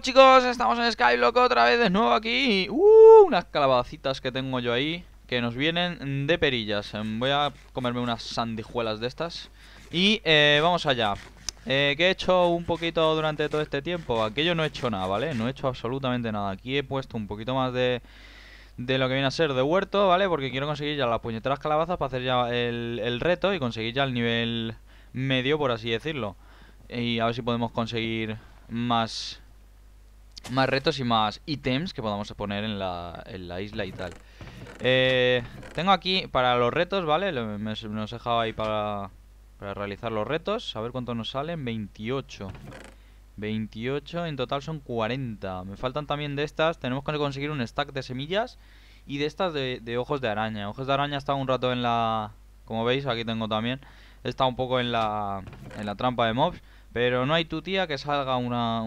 chicos, estamos en Skyblock otra vez de nuevo aquí uh, Unas calabacitas que tengo yo ahí Que nos vienen de perillas em, Voy a comerme unas sandijuelas de estas Y eh, vamos allá ¿Qué eh, que he hecho un poquito durante todo este tiempo? Aquello no he hecho nada, ¿vale? No he hecho absolutamente nada Aquí he puesto un poquito más de, de lo que viene a ser de huerto, ¿vale? Porque quiero conseguir ya las puñeteras calabazas para hacer ya el, el reto Y conseguir ya el nivel medio, por así decirlo Y a ver si podemos conseguir más más retos y más ítems que podamos poner en la, en la isla y tal. Eh, tengo aquí para los retos, ¿vale? Me, me, he dejado ahí para, para realizar los retos. A ver cuánto nos salen. 28. 28, en total son 40. Me faltan también de estas. Tenemos que conseguir un stack de semillas y de estas de, ojos de araña. Ojos de araña está un rato en la... Como veis, aquí tengo también. Está un poco en la, en la trampa de mobs. Pero no hay tu tía que salga una,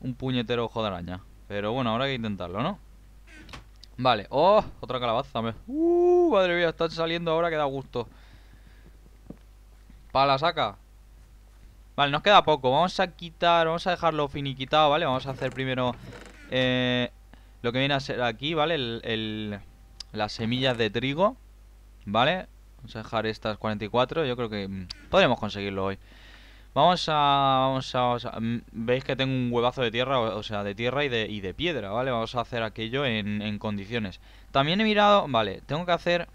un puñetero ojo de araña. Pero bueno, ahora hay que intentarlo, ¿no? Vale. ¡Oh! Otra calabaza. ¡Uh! Madre mía, están saliendo ahora que da gusto. la saca. Vale, nos queda poco. Vamos a quitar, vamos a dejarlo finiquitado, ¿vale? Vamos a hacer primero eh, lo que viene a ser aquí, ¿vale? El, las semillas de trigo, ¿vale? Vamos a dejar estas 44. Yo creo que mm, podremos conseguirlo hoy. Vamos a, mm, Veis que tengo un huevazo de tierra, o, sea, de tierra y de, y de, piedra, ¿vale? Vamos a hacer aquello en, condiciones. También he mirado... Vale, tengo que hacer...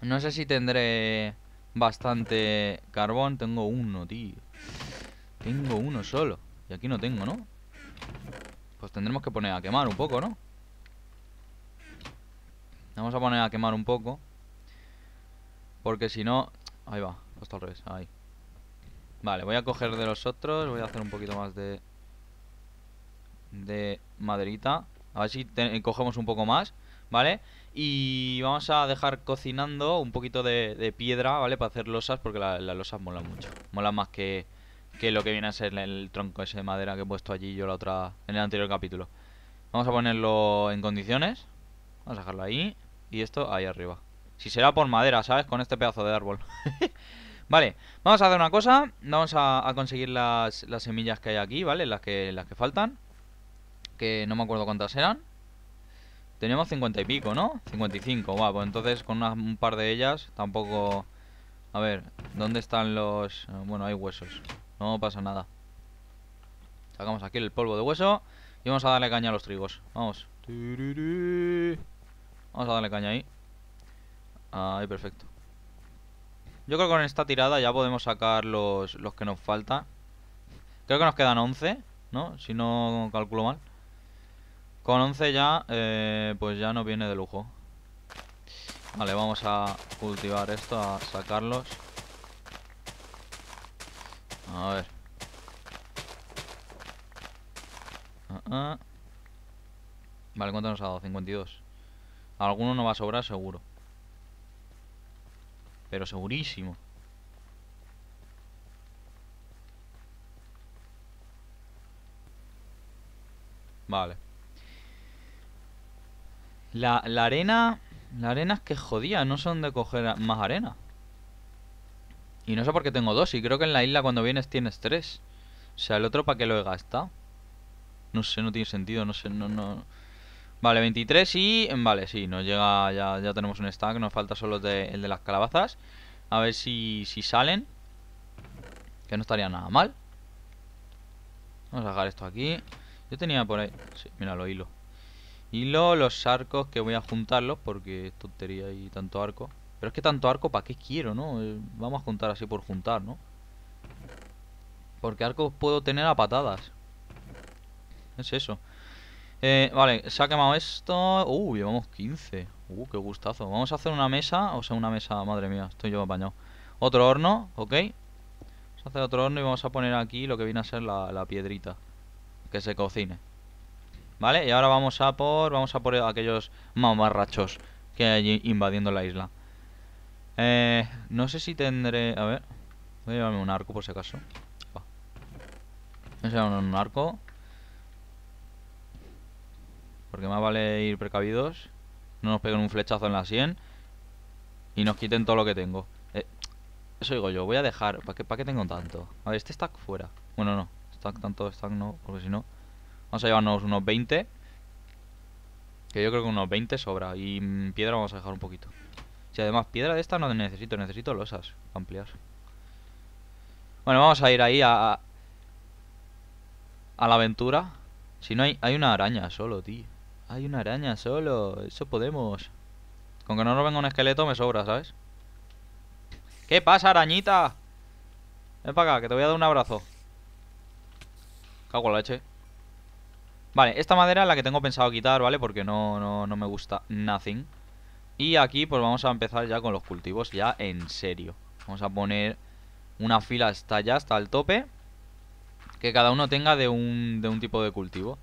No sé si tendré bastante carbón. Tengo uno, tío. Tengo uno solo. Y aquí no tengo, ¿no? Pues tendremos que poner a quemar un poco, ¿no? Vamos a poner a quemar un poco. Porque si no... Ahí va, hasta el revés, ahí Vale, voy a coger de los otros. Voy a hacer un poquito más de... De maderita. A ver si cogemos un poco más. ¿Vale? Y vamos a dejar cocinando un poquito de, piedra, ¿vale? Para hacer losas, porque las losas molan mucho. Molan más que, que lo que viene a ser el tronco ese de madera que he puesto allí yo la otra... En el anterior capítulo. Vamos a ponerlo en condiciones. Vamos a dejarlo ahí. Y esto ahí arriba. Si será por madera, ¿sabes? Con este pedazo de árbol. Vale, vamos a hacer una cosa. Vamos a, conseguir las, las, semillas que hay aquí, ¿vale? Las que, las que faltan. Que no me acuerdo cuántas eran. Tenemos cincuenta y pico, ¿no? Cincuenta 55, va, pues entonces con un par de ellas tampoco... A ver, ¿dónde están los...? Bueno, hay huesos, no pasa nada Sacamos aquí el polvo de hueso Y vamos a darle caña a los trigos, vamos Vamos a darle caña ahí Ahí, perfecto yo creo que con esta tirada ya podemos sacar los, que nos falta. Creo que nos quedan 11, ¿no? Si no calculo mal. Con 11 ya, eh, pues ya nos viene de lujo. Vale, vamos a cultivar esto, a sacarlos. A ver. Ah, ah. Vale, ¿cuánto nos ha dado? 52. Alguno no va a sobrar seguro. Pero segurísimo. Vale. La, arena... La arena es que jodía, no son de coger más arena. Y no sé por qué tengo dos, y creo que en la isla cuando vienes tienes tres. O sea, el otro para qué lo he gastado. No sé, no tiene sentido, no sé, no, no... Vale, 23 y... Vale, sí, nos llega... Ya, ya tenemos un stack, nos falta solo el de, las calabazas. A ver si, si salen. Que no estaría nada mal. Vamos a sacar esto aquí. Yo tenía por ahí... Sí, mira, lo hilo. Hilo, los arcos que voy a juntarlos porque esto tontería y tanto arco. Pero es que tanto arco, ¿para qué quiero, no? Eh, vamos a juntar así por juntar, ¿no? Porque arcos puedo tener a patadas. Es eso. Eh, vale, se ha quemado esto. Uh, llevamos 15. Uh, qué gustazo. Vamos a hacer una mesa. O sea, una mesa, madre mía, estoy yo apañado. Otro horno, ok. Vamos a hacer otro horno y vamos a poner aquí lo que viene a ser la, piedrita. Que se cocine. Vale, y ahora vamos a por. Vamos a por aquellos mamarrachos que hay invadiendo la isla. Eh, no sé si tendré. A ver. Voy a llevarme un arco por si acaso. Voy a llevarme un arco. Porque más vale ir precavidos. No nos peguen un flechazo en la sien. Y nos quiten todo lo que tengo. Eh, eso digo yo. Voy a dejar. ¿Para qué, ¿Para tengo tanto? A ver, este stack fuera. Bueno, no. Stack tanto, stack no. Porque si no... Vamos a llevarnos unos 20. Que yo creo que unos 20 sobra. Y piedra vamos a dejar un poquito. Si además piedra de esta no necesito. Necesito losas. ampliar. Bueno, vamos a ir ahí a... A la aventura. Si no hay... Hay una araña solo, tío. Hay una araña solo. Eso podemos. Con que no nos venga un esqueleto me sobra, ¿sabes? ¿Qué pasa, arañita? Ven para acá, que te voy a dar un abrazo. Cago la leche. Vale, esta madera es la que tengo pensado quitar, ¿vale? Porque no, no, no me gusta nothing. Y aquí pues vamos a empezar ya con los cultivos, ya en serio. Vamos a poner una fila hasta allá, hasta el tope. Que cada uno tenga de un tipo de cultivo.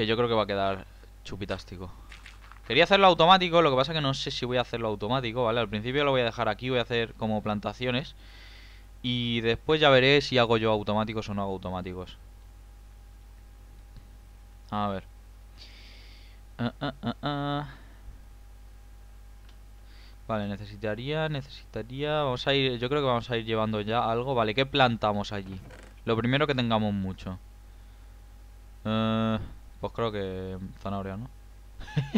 Que yo creo que va a quedar chupitástico. Quería hacerlo automático, lo que pasa que no sé si voy a hacerlo automático, ¿vale? Al principio lo voy a dejar aquí, voy a hacer como plantaciones. Y después ya veré si hago yo automáticos o no hago automáticos. A ver. Ah, ah, ah, vale, necesitaría, necesitaría... Vamos a ir, yo creo que vamos a ir llevando ya algo. Vale, ¿qué plantamos allí? Lo primero que tengamos mucho. Eh... Pues creo que zanahoria, ¿no?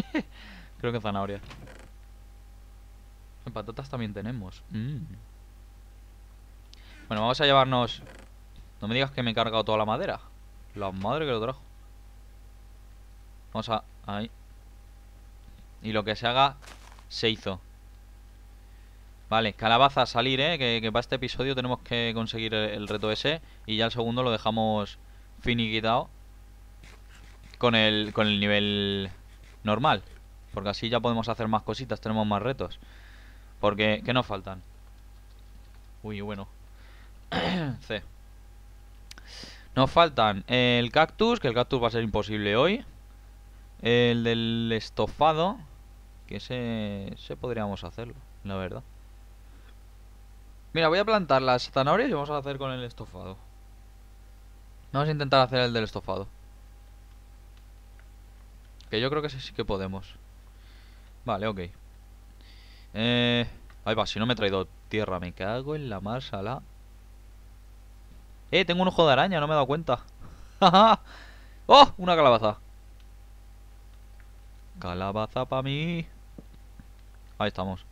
creo que zanahoria. Patatas también tenemos. Mm. Bueno, vamos a llevarnos... No me digas que me he cargado toda la madera. La madre que lo trajo. Vamos a... Ahí. Y lo que se haga, se hizo. Vale, calabaza a salir, ¿eh? Que, para este episodio tenemos que conseguir el, el reto ese. Y ya el segundo lo dejamos finiquitado con el, nivel normal. Porque así ya podemos hacer más cositas, tenemos más retos. Porque, ¿qué nos faltan? Uy, bueno. C. Nos faltan el cactus, que el cactus va a ser imposible hoy. El del estofado, que ese, se podríamos hacerlo, la verdad. Mira, voy a plantar las zanahorias y vamos a hacer con el estofado. Vamos a intentar hacer el del estofado. Que yo creo que sí que podemos. Vale, ok. Eh, ahí va, si no me he traído tierra, me cago en la mar sala. Eh, tengo un ojo de araña, no me he dado cuenta. ¡Oh! Una calabaza. Calabaza para mí. Ahí estamos.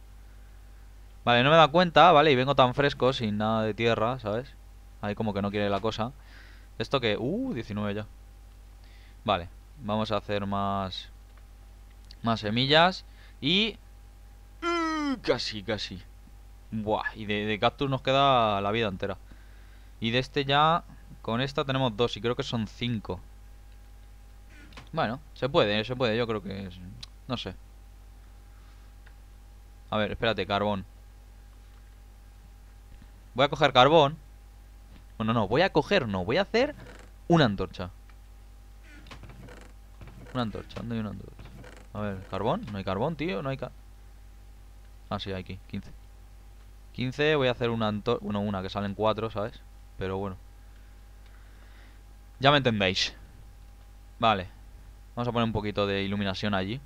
Vale, no me he dado cuenta, ¿vale? Y vengo tan fresco, sin nada de tierra, ¿sabes? Ahí como que no quiere la cosa. Esto que... Uh, 19 ya. Vale. Vamos a hacer más... Más semillas. Y... Uh, casi, casi. Buah, y de, de cactus nos queda la vida entera. Y de este ya... Con esta tenemos dos y creo que son cinco. Bueno, se puede, se puede. Yo creo que... no sé. A ver, espérate, carbón. Voy a coger carbón. Bueno, no, voy a coger, no. Voy a hacer una antorcha. Una antorcha, ¿dónde hay una antorcha? A ver, ¿carbón? No hay carbón, tío, no hay carbón. Ah, sí, hay aquí, 15 15, voy a hacer una antorcha Bueno, una, que salen cuatro, ¿sabes? Pero bueno Ya me entendéis Vale Vamos a poner un poquito de iluminación allí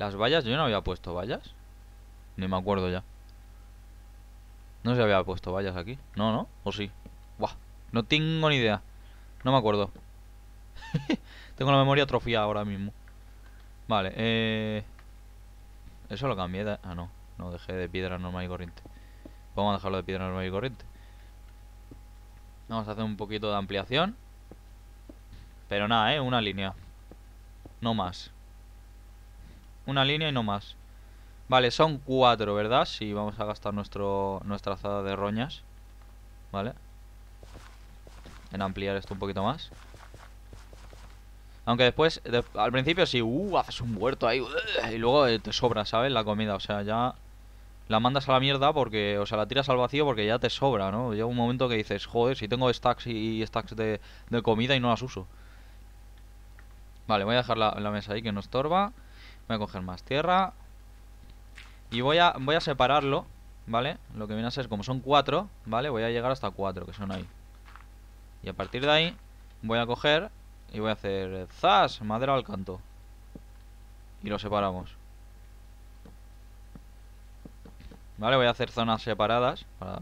Las vallas, yo no había puesto vallas Ni me acuerdo ya No se había puesto vallas aquí No, ¿no? ¿O sí? Buah, no tengo ni idea No me acuerdo Tengo la memoria atrofiada ahora mismo. Vale, eh... Eso lo cambié. Ah, no. No, dejé de piedra normal y corriente. Vamos a dejarlo de piedra normal y corriente. Vamos a hacer un poquito de ampliación. Pero nada, ¿eh? Una línea. No más. Una línea y no más. Vale, son cuatro, ¿verdad? Si vamos a gastar nuestro, nuestra azada de roñas. ¿Vale? En ampliar esto un poquito más. Aunque después, al principio sí, uh, haces un huerto ahí, uh, y luego eh, te sobra, ¿sabes? La comida, o sea, ya la mandas a la mierda porque, o sea, la tiras al vacío porque ya te sobra, ¿no? Llega un momento que dices, joder, si tengo stacks y stacks de, comida y no las uso. Vale, voy a dejar la, mesa ahí que no estorba. Voy a coger más tierra. Y voy a, voy a separarlo, ¿vale? Lo que viene a ser, como son cuatro, ¿vale? Voy a llegar hasta cuatro, que son ahí. Y a partir de ahí, voy a coger y voy a hacer ¡zas! Madera al canto. Y lo separamos. Vale, voy a hacer zonas separadas para,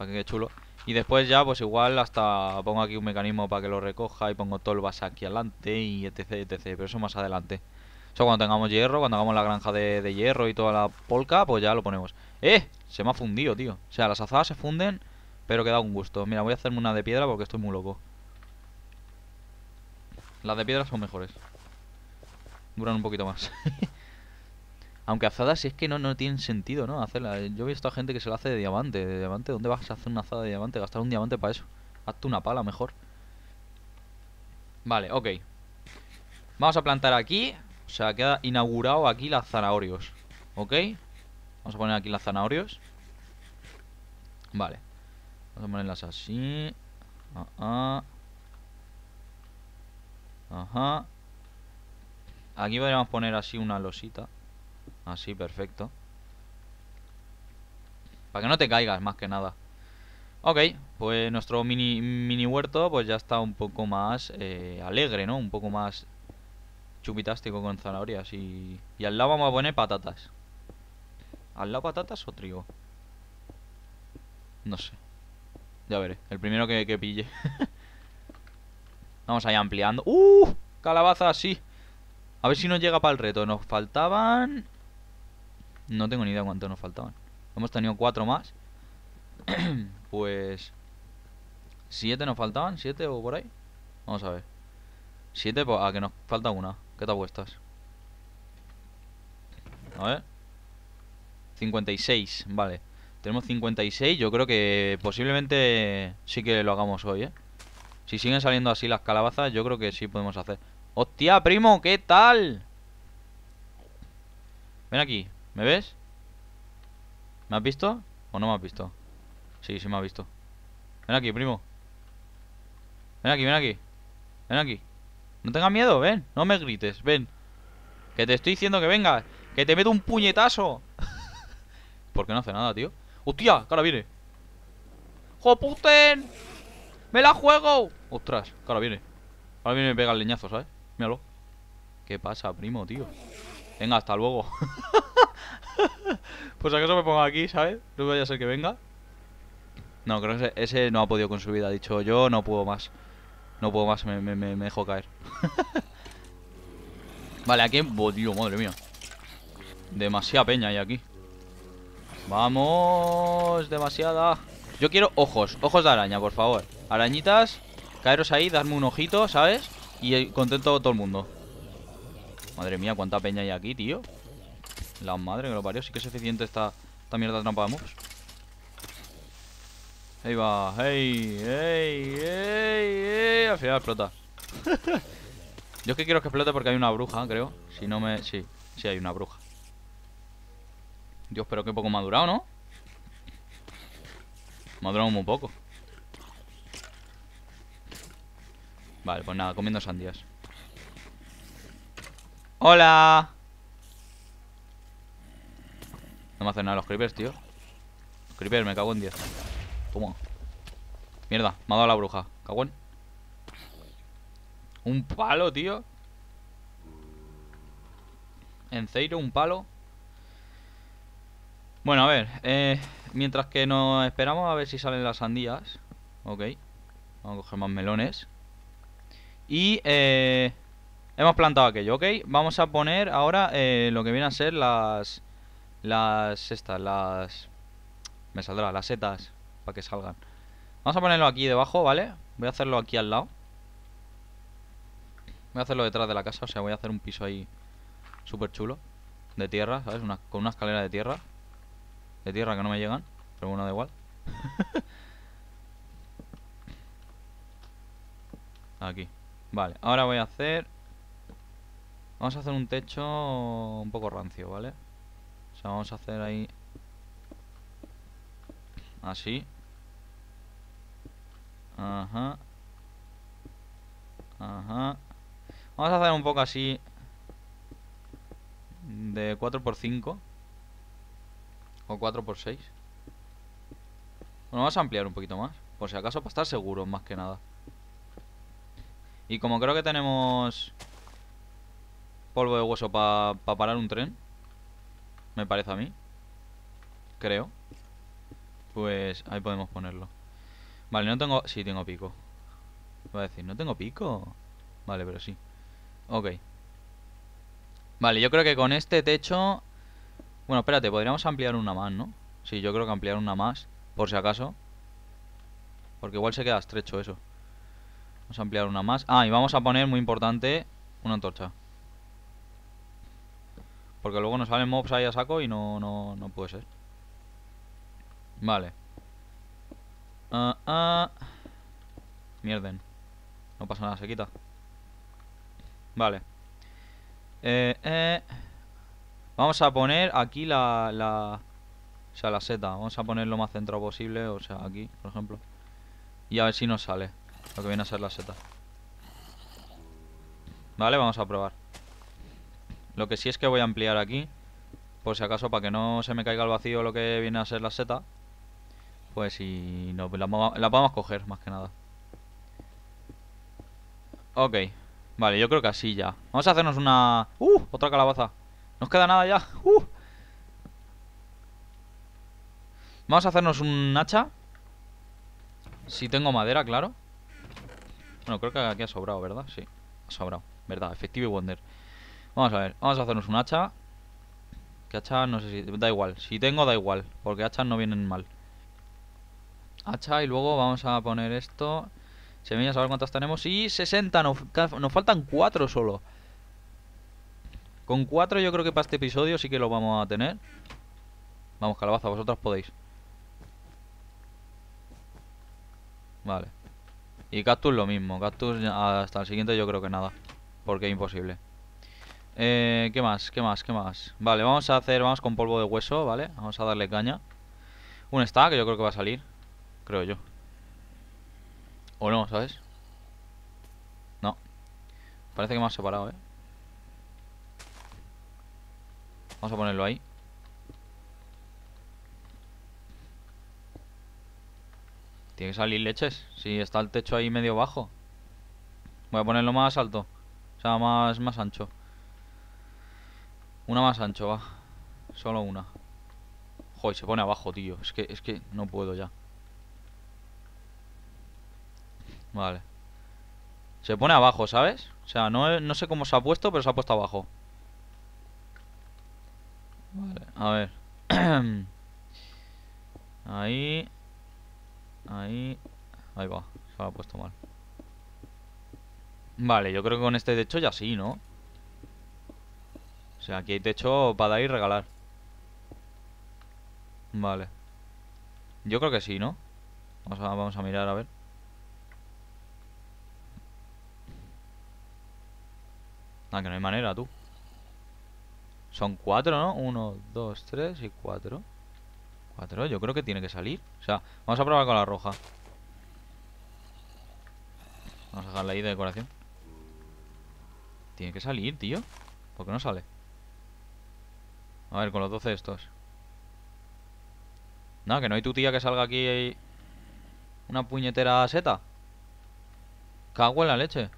que quede chulo. Y después ya, pues igual hasta pongo aquí un mecanismo para que lo recoja y pongo todo tolvas aquí adelante y etc, etc. Pero eso más adelante. Eso cuando tengamos hierro, cuando hagamos la granja de, de hierro y toda la polca, pues ya lo ponemos. ¡Eh! Se me ha fundido, tío. O sea, las azadas se funden, pero queda un gusto. Mira, voy a hacerme una de piedra porque estoy muy loco. Las de piedra son mejores. Duran un poquito más. Aunque azadas, si es que no, no tienen sentido, ¿no? Hacerla. Yo he visto a gente que se la hace de diamante. ¿De diamante? ¿Dónde vas a hacer una azada de diamante? Gastar un diamante para eso. Hazte una pala mejor. Vale, ok. Vamos a plantar aquí. O sea, queda inaugurado aquí las zanahorios. ¿Ok? Vamos a poner aquí las zanahorios. Vale. Vamos a ponerlas así. Ah, ah. Ajá. Aquí podríamos poner así una losita. Así, perfecto. Para que no te caigas, más que nada. Ok, pues nuestro mini, mini huerto pues ya está un poco más eh, alegre, ¿no? Un poco más chupitástico con zanahorias. Y, al lado vamos a poner patatas. ¿Al lado patatas o trigo? No sé. Ya veré. El primero que, que pille. Vamos ahí ampliando. ¡Uh! Calabaza, sí. A ver si nos llega para el reto. Nos faltaban... No tengo ni idea cuánto nos faltaban. Hemos tenido cuatro más. pues... Siete nos faltaban. Siete o por ahí. Vamos a ver. Siete, pues... Ah, que nos falta una. ¿Qué te apuestas? A ver. 56, vale. Tenemos 56. Yo creo que posiblemente sí que lo hagamos hoy, ¿eh? Si siguen saliendo así las calabazas, yo creo que sí podemos hacer. ¡Hostia, primo! ¿Qué tal? Ven aquí. ¿Me ves? ¿Me has visto? ¿O no me has visto? Sí, sí me has visto. Ven aquí, primo. Ven aquí, ven aquí. Ven aquí. No tengas miedo, ven. No me grites, ven. Que te estoy diciendo que vengas. Que te meto un puñetazo. ¿Por qué no hace nada, tío? ¡Hostia! ¡Cara viene. ¡Joputen! ¡Me la juego! Ostras, que ahora viene. Ahora viene y me pega el leñazo, ¿sabes? Míralo. ¿Qué pasa, primo, tío? Venga, hasta luego. pues a acaso me ponga aquí, ¿sabes? No vaya a ser que venga. No, creo que ese, no ha podido con su vida. Ha dicho, yo no puedo más. No puedo más, me, dejo caer. vale, aquí... Oh, madre mía. Demasiada peña hay aquí. Vamos, demasiada. Yo quiero ojos, ojos de araña, por favor. Arañitas Caeros ahí, darme un ojito, ¿sabes? Y eh, contento todo el mundo Madre mía, cuánta peña hay aquí, tío La madre que lo parió Sí que es eficiente esta, esta mierda de trampa de mobs Ahí va, hey, hey, hey, ey Al final explota Yo es que quiero que explote porque hay una bruja, creo Si no me... sí, sí hay una bruja Dios, pero qué poco madurado, ¿no? durado muy poco Vale, pues nada, comiendo sandías. ¡Hola! No me hacen nada los creepers, tío. Creeper, creepers, me cago en 10. Toma. Mierda, me ha dado la bruja. en... Un palo, tío. En Ceiro, un palo. Bueno, a ver. Eh, mientras que nos esperamos a ver si salen las sandías. Ok. Vamos a coger más melones. Y eh, hemos plantado aquello, ¿ok? Vamos a poner ahora eh, lo que viene a ser las... Las... Estas, las... Me saldrá, las setas, para que salgan. Vamos a ponerlo aquí debajo, ¿vale? Voy a hacerlo aquí al lado. Voy a hacerlo detrás de la casa, o sea, voy a hacer un piso ahí súper chulo. De tierra, ¿sabes? Una, con una escalera de tierra. De tierra que no me llegan, pero bueno, da igual. aquí. Vale, ahora voy a hacer... Vamos a hacer un techo un poco rancio, ¿vale? O sea, vamos a hacer ahí... Así. Ajá. Ajá. Vamos a hacer un poco así... De 4x5. O 4x6. Bueno, vamos a ampliar un poquito más. Por si acaso para estar seguros, más que nada. Y como creo que tenemos polvo de hueso para parar un tren, me parece a mí, creo, pues ahí podemos ponerlo. Vale, no tengo... Sí, tengo pico. Voy a decir, ¿no tengo pico? Vale, pero sí. Ok. Vale, yo creo que con este techo... Bueno, espérate, podríamos ampliar una más, ¿no? Sí, yo creo que ampliar una más, por si acaso. Porque igual se queda estrecho eso. Vamos a ampliar una más. Ah, y vamos a poner, muy importante, una antorcha. Porque luego nos salen mobs ahí a saco y no, no, no puede ser. Vale. Ah, ah. Mierden. No pasa nada, se quita. Vale. Eh, eh. Vamos a poner aquí la, la... O sea, la seta. Vamos a poner lo más centrado posible. O sea, aquí, por ejemplo. Y a ver si nos sale. Lo que viene a ser la seta Vale, vamos a probar Lo que sí es que voy a ampliar aquí Por si acaso, para que no se me caiga al vacío lo que viene a ser la seta Pues si... no, la, la podemos coger, más que nada Ok, vale, yo creo que así ya Vamos a hacernos una... ¡Uh! Otra calabaza Nos queda nada ya ¡Uh! Vamos a hacernos un hacha Si tengo madera, claro bueno, creo que aquí ha sobrado, ¿verdad? Sí, ha sobrado. ¿Verdad? Efectivo y Wonder. Vamos a ver, vamos a hacernos un hacha. Que hacha, no sé si... Da igual. Si tengo, da igual. Porque hachas no vienen mal. Hacha y luego vamos a poner esto. Semillas, a ver cuántas tenemos. Y 60, nos, faltan 4 solo. Con 4 yo creo que para este episodio sí que lo vamos a tener. Vamos, calabaza, vosotros podéis. Vale. Y Cactus lo mismo. Cactus hasta el siguiente yo creo que nada. Porque es imposible. Eh, ¿Qué más? ¿Qué más? ¿Qué más? Vale, vamos a hacer... Vamos con polvo de hueso, ¿vale? Vamos a darle caña. Un stack yo creo que va a salir. Creo yo. O no, ¿sabes? No. Parece que me ha separado, ¿eh? Vamos a ponerlo ahí. Tiene que salir leches. Si está el techo ahí medio bajo. Voy a ponerlo más alto. O sea, más, más ancho. Una más ancho, va. Solo una. Joder, se pone abajo, tío. Es que, es que no puedo ya. Vale. Se pone abajo, ¿sabes? O sea, no, no sé cómo se ha puesto, pero se ha puesto abajo. Vale, a ver. Ahí. Ahí. Ahí va. Se lo ha puesto mal. Vale, yo creo que con este techo ya sí, ¿no? O sea, aquí hay techo para dar y regalar. Vale. Yo creo que sí, ¿no? Vamos a, vamos a mirar, a ver. Ah, que no hay manera, tú. Son cuatro, ¿no? Uno, dos, tres y cuatro. Cuatro, yo creo que tiene que salir. O sea, vamos a probar con la roja. Vamos a dejarla ahí de decoración. Tiene que salir, tío. ¿Por qué no sale? A ver, con los 12 estos. Nada, que no hay tu tía que salga aquí una puñetera seta. Cago en la leche.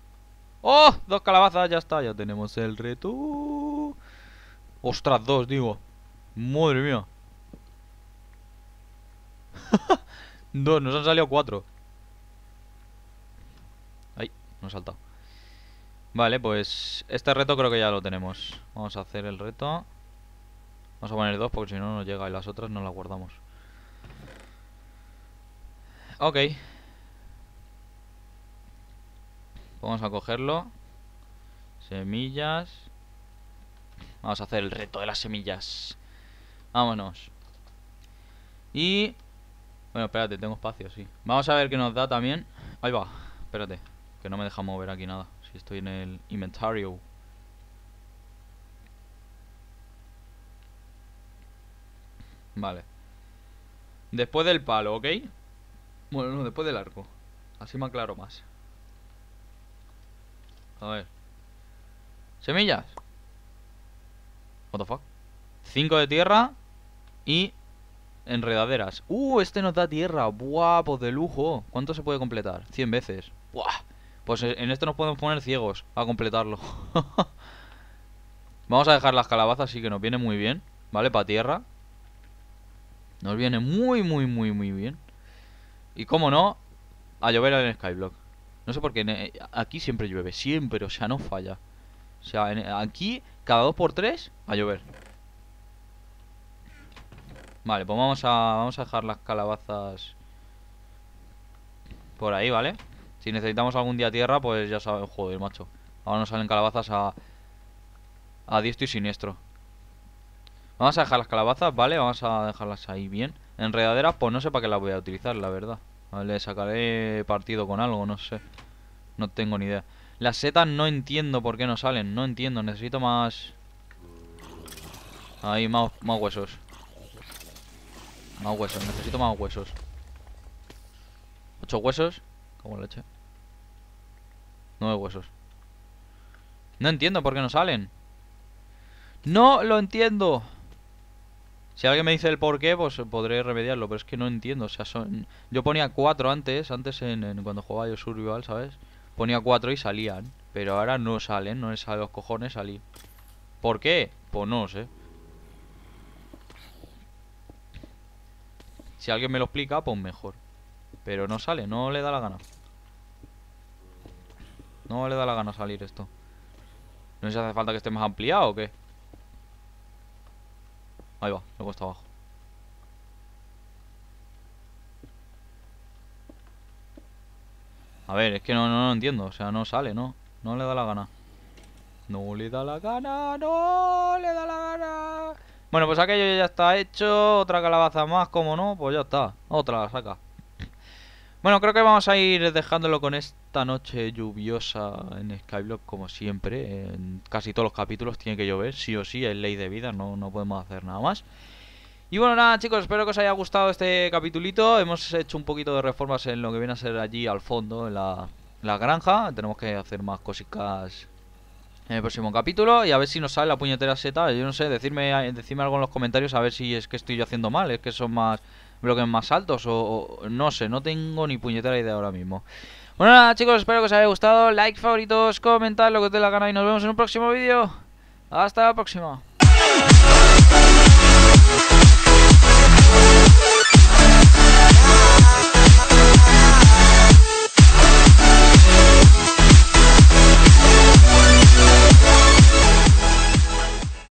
¡Oh! Dos calabazas, ya está. Ya tenemos el reto. Ostras, dos, digo. Madre mía. Dos, nos han salido cuatro. Ay, nos ha saltado. Vale, pues este reto creo que ya lo tenemos. Vamos a hacer el reto. Vamos a poner dos porque si no nos llega y las otras no las guardamos. Ok. Vamos a cogerlo. Semillas. Vamos a hacer el reto de las semillas. Vámonos. Y bueno, espérate, tengo espacio, sí. Vamos a ver qué nos da también. Ahí va. Espérate, que no me deja mover aquí nada. Si estoy en el inventario. Vale. Después del palo, ¿ok? Bueno, no, después del arco. Así me aclaro más. A ver. Semillas. What the fuck. 5 de tierra y Enredaderas. ¡Uh! Este nos da tierra. guapos pues de lujo. ¿Cuánto se puede completar? 100 veces. ¡Buah! Pues e, en esto nos podemos poner ciegos a completarlo. Vamos a dejar las calabazas, Así que nos viene muy bien. ¿Vale? Para tierra. Nos viene muy, muy, muy, muy bien. Y cómo no, a llover en el Skyblock. No sé por qué, eh, aquí siempre llueve, siempre, o sea, no falla. O sea, aquí, cada 2 x 3 a llover. Vale, pues vamos a, vamos a dejar las calabazas por ahí, ¿vale? Si necesitamos algún día tierra, pues ya saben, joder, macho. Ahora nos salen calabazas a, a diestro y siniestro. Vamos a dejar las calabazas, ¿vale? Vamos a dejarlas ahí bien. Enredaderas, pues no sé para qué las voy a utilizar, la verdad. Le sacaré partido con algo, no sé. No tengo ni idea. Las setas no entiendo por qué no salen, no entiendo. Necesito más... Ahí, más, más huesos. Más huesos, necesito más huesos. Ocho huesos. Como leche. Nueve huesos. No entiendo por qué no salen. ¡No lo entiendo! Si alguien me dice el por qué, pues podré remediarlo, pero es que no entiendo. O sea, son... Yo ponía cuatro antes, antes en, cuando jugaba yo Survival, ¿sabes? Ponía cuatro y salían, pero ahora no salen, no les salen los cojones salir. ¿Por qué? Pues no sé. Si alguien me lo explica, pues mejor. Pero no sale, no le da la gana. No le da la gana salir esto. No sé si hace falta que esté más ampliado o qué. Ahí va, luego está abajo. A ver, es que no, no, entiendo. O sea, no sale, ¿no? No le da la gana. No le da la gana, no le da la gana. Bueno, pues aquello ya está hecho. Otra calabaza más, como no, pues ya está. Otra la saca. Bueno, creo que vamos a ir dejándolo con esta noche lluviosa en Skyblock, como siempre. En casi todos los capítulos tiene que llover, sí o sí, es ley de vida, no, no podemos hacer nada más. Y bueno, nada chicos, espero que os haya gustado este capitulito. Hemos hecho un poquito de reformas en lo que viene a ser allí al fondo, en la, en la granja. Tenemos que hacer más cositas en el próximo capítulo y a ver si nos sale la puñetera Z Yo no sé, decirme, decirme algo en los comentarios a ver si es que estoy yo haciendo mal, es que son más bloques más altos o, no sé, no tengo ni puñetera idea ahora mismo. Bueno, nada chicos, espero que os haya gustado, like, favoritos, comentad lo que dé la gana y nos vemos en un próximo vídeo. Hasta la próxima.